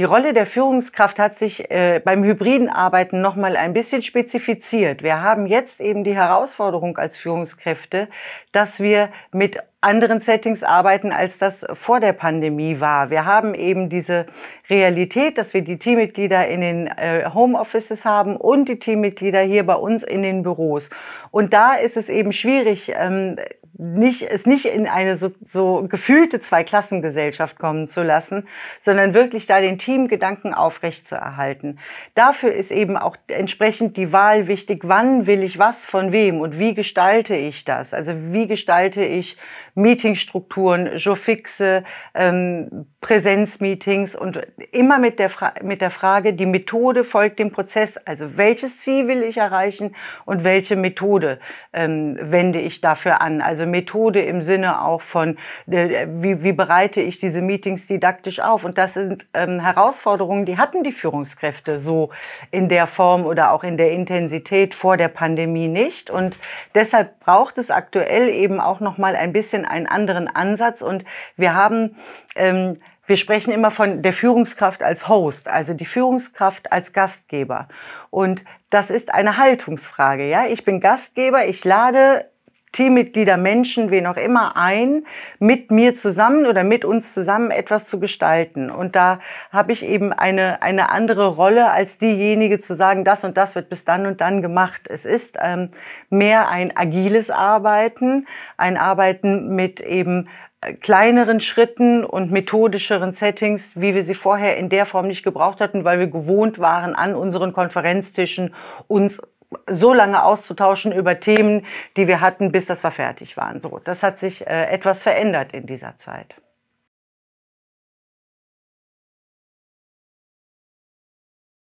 Die Rolle der Führungskraft hat sich äh, beim hybriden Arbeiten nochmal ein bisschen spezifiziert. Wir haben jetzt eben die Herausforderung als Führungskräfte, dass wir mit anderen Settings arbeiten, als das vor der Pandemie war. Wir haben eben diese Realität, dass wir die Teammitglieder in den äh, Homeoffices haben und die Teammitglieder hier bei uns in den Büros. Und da ist es eben schwierig, ähm, nicht, es nicht in eine so, so gefühlte Zweiklassengesellschaft kommen zu lassen, sondern wirklich da den Teamgedanken aufrechtzuerhalten. Dafür ist eben auch entsprechend die Wahl wichtig, wann will ich was von wem und wie gestalte ich das? Also wie gestalte ich Meetingstrukturen, Jourfixe, ähm, Präsenzmeetings und immer mit der, mit der Frage, die Methode folgt dem Prozess. Also welches Ziel will ich erreichen und welche Methode ähm, wende ich dafür an? Also Methode im Sinne auch von, äh, wie, wie bereite ich diese Meetings didaktisch auf? Und das sind ähm, Herausforderungen, die hatten die Führungskräfte so in der Form oder auch in der Intensität vor der Pandemie nicht. Und deshalb braucht es aktuell eben auch nochmal ein bisschen einen anderen Ansatz. Und wir haben ähm, wir sprechen immer von der Führungskraft als Host, also die Führungskraft als Gastgeber. Und das ist eine Haltungsfrage. Ja, ich bin Gastgeber, ich lade Teammitglieder, Menschen, wen auch immer ein, mit mir zusammen oder mit uns zusammen etwas zu gestalten. Und da habe ich eben eine, eine andere Rolle als diejenige zu sagen, das und das wird bis dann und dann gemacht. Es ist ähm, mehr ein agiles Arbeiten, ein Arbeiten mit eben äh, kleineren Schritten und methodischeren Settings, wie wir sie vorher in der Form nicht gebraucht hatten, weil wir gewohnt waren, an unseren Konferenztischen uns so lange auszutauschen über Themen, die wir hatten, bis das war fertig waren. So, das hat sich äh, etwas verändert in dieser Zeit.